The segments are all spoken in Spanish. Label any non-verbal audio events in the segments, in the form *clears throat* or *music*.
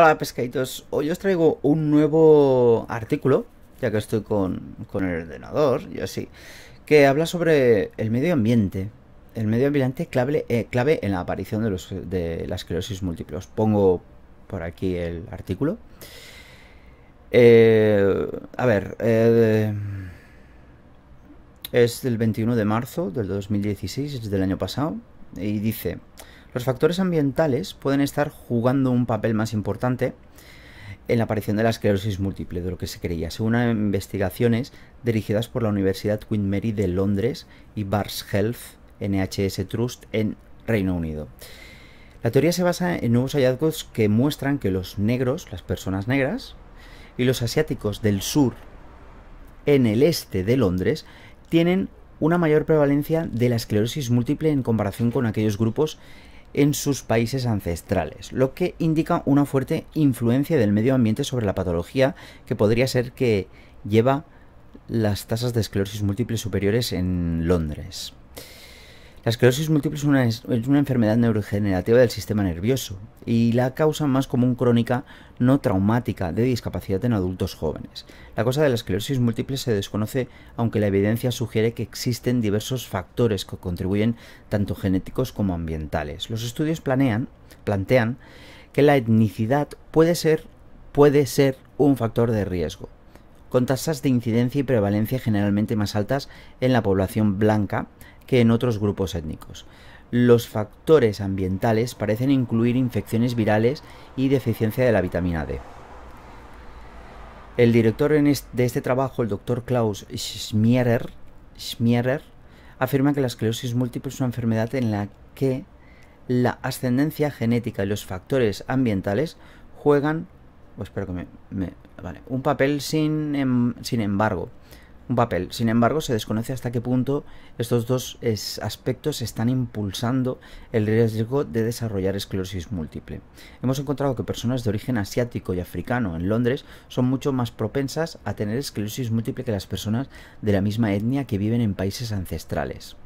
Hola pescaditos, hoy os traigo un nuevo artículo, ya que estoy con, el ordenador y así, que habla sobre el medio ambiente. El medio ambiente clave, eh, clave en la aparición de, los, de la esclerosis múltiple. Os pongo por aquí el artículo. Eh, a ver, eh, es del 21 de marzo del 2016, es del año pasado, y dice... Los factores ambientales pueden estar jugando un papel más importante en la aparición de la esclerosis múltiple de lo que se creía, según investigaciones dirigidas por la Universidad Queen Mary de Londres y Bars Health NHS Trust en Reino Unido. La teoría se basa en nuevos hallazgos que muestran que los negros, las personas negras, y los asiáticos del sur, en el este de Londres, tienen una mayor prevalencia de la esclerosis múltiple en comparación con aquellos grupos en sus países ancestrales, lo que indica una fuerte influencia del medio ambiente sobre la patología que podría ser que lleva las tasas de esclerosis múltiple superiores en Londres. La esclerosis múltiple es una, enfermedad neurodegenerativa del sistema nervioso y la causa más común crónica no traumática de discapacidad en adultos jóvenes. La causa de la esclerosis múltiple se desconoce, aunque la evidencia sugiere que existen diversos factores que contribuyen tanto genéticos como ambientales. Los estudios plantean que la etnicidad puede ser un factor de riesgo con tasas de incidencia y prevalencia generalmente más altas en la población blanca que en otros grupos étnicos. Los factores ambientales parecen incluir infecciones virales y deficiencia de la vitamina D. El director de este trabajo, el doctor Klaus Schmierer, Schmierer, afirma que la esclerosis múltiple es una enfermedad en la que la ascendencia genética y los factores ambientales juegan Oh, espero que me, Vale. Un papel sin, em, sin embargo. Un papel. Sin embargo, se desconoce hasta qué punto estos dos aspectos están impulsando el riesgo de desarrollar esclerosis múltiple. Hemos encontrado que personas de origen asiático y africano en Londres son mucho más propensas a tener esclerosis múltiple que las personas de la misma etnia que viven en países ancestrales.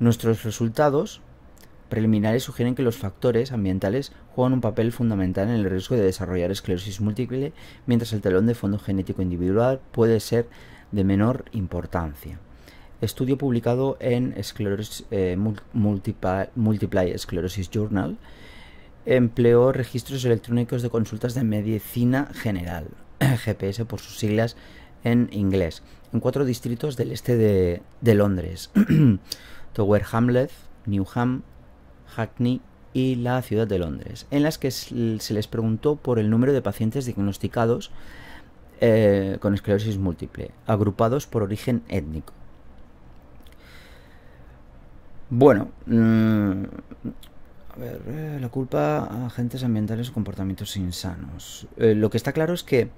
Nuestros resultados preliminares sugieren que los factores ambientales juegan un papel fundamental en el riesgo de desarrollar esclerosis múltiple, mientras el telón de fondo genético individual puede ser de menor importancia. Estudio publicado en eh, Multiply, Sclerosis Journal empleó registros electrónicos de consultas de medicina general, *clears throat* GPS por sus siglas en inglés, en cuatro distritos del este de, de Londres, *clears throat* Tower Hamlet, Newham, Hackney y la ciudad de Londres, en las que se les preguntó por el número de pacientes diagnosticados eh, con esclerosis múltiple, agrupados por origen étnico. Bueno, mm, a ver, eh, la culpa a agentes ambientales o comportamientos insanos. Eh, lo que está claro es que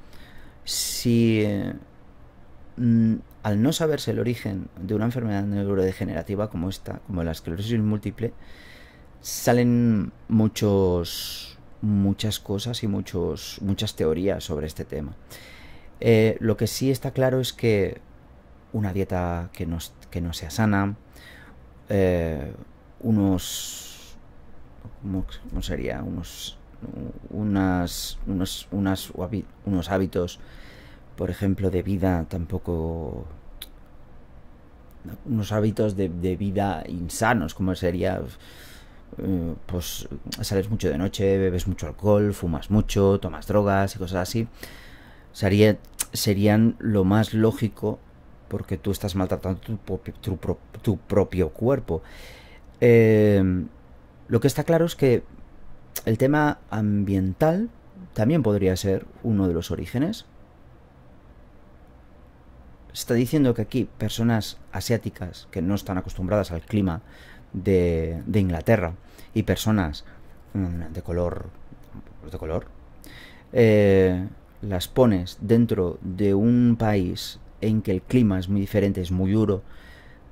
si mm, al no saberse el origen de una enfermedad neurodegenerativa como esta, como la esclerosis múltiple, salen muchos muchas cosas y muchos muchas teorías sobre este tema. Eh, lo que sí está claro es que una dieta que no, que no sea sana, eh, unos sería? unos unas, unos hábitos, por ejemplo, de vida tampoco unos hábitos de, de vida insanos, como sería eh, pues sales mucho de noche, bebes mucho alcohol, fumas mucho, tomas drogas y cosas así, serían lo más lógico porque tú estás maltratando tu, propio cuerpo. Em, lo que está claro es que el tema ambiental también podría ser uno de los orígenes. está diciendo que aquí personas asiáticas que no están acostumbradas al clima de, Inglaterra y personas mm, de color de color eh, las pones dentro de un país en que el clima es muy diferente es muy duro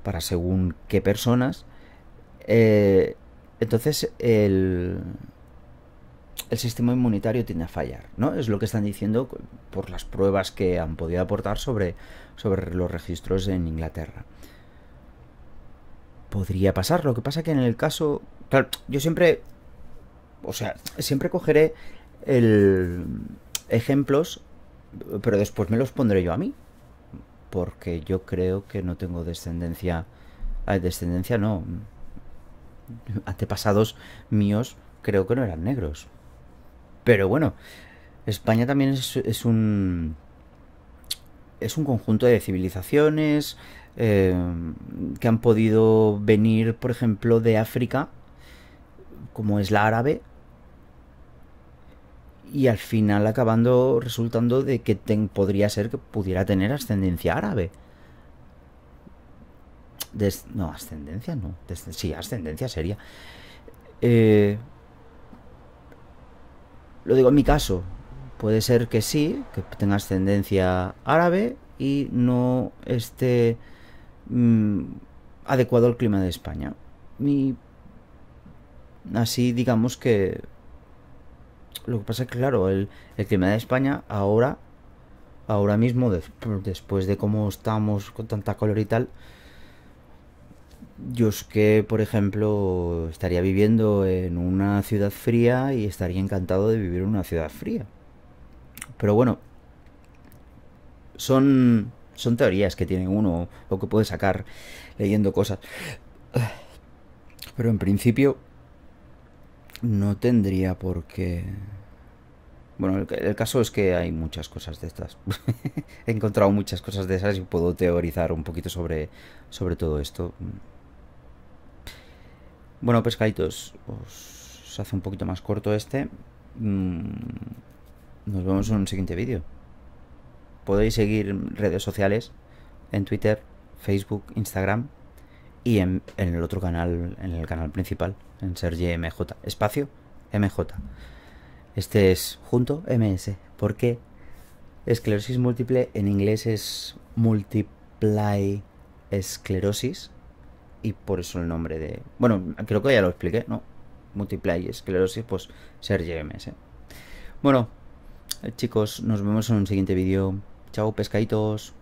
para según qué personas eh, entonces el, sistema inmunitario tiende a fallar, ¿no? Es lo que están diciendo por las pruebas que han podido aportar sobre los registros en Inglaterra podría pasar. Lo que pasa que en el caso. yo siempre. O sea, siempre cogeré el ejemplos, pero después me los pondré yo a mí. Porque yo creo que no tengo descendencia. Eh, descendencia no. Antepasados míos creo que no eran negros. Pero bueno, España también es un es un conjunto de civilizaciones eh, que han podido venir, por ejemplo, de África, como es la árabe, y al final acabando resultando de que podría ser que pudiera tener ascendencia árabe. no, ascendencia no. sí, ascendencia sería. Eh, lo digo en mi caso, Puede ser que sí, que tenga ascendencia árabe y no esté mm, adecuado al clima de España. Y así digamos que... Lo que pasa es que, claro, el, clima de España ahora, ahora mismo, después de cómo estamos con tanta color y tal, yo es que, por ejemplo, estaría viviendo en una ciudad fría y estaría encantado de vivir en una ciudad fría. Pero bueno, son, son teorías que tiene uno o que puede sacar leyendo cosas. Pero en principio no tendría por qué... Bueno, el, caso es que hay muchas cosas de estas. *laughs* He encontrado muchas cosas de esas y puedo teorizar un poquito sobre, sobre todo esto. Bueno, pescaditos, os hace un poquito más corto este. Mm, nos vemos en un siguiente vídeo. Podéis seguir redes sociales en Twitter, Facebook, Instagram y en, el otro canal, en el canal principal, en Sergi Espacio MJ. Este es junto MS, porque esclerosis múltiple en inglés es multiply esclerosis y por eso el nombre de... Bueno, creo que ya lo expliqué, ¿no? Multiply esclerosis, pues Sergi Bueno, Chicos, nos vemos en un siguiente vídeo. Chao, pescaditos.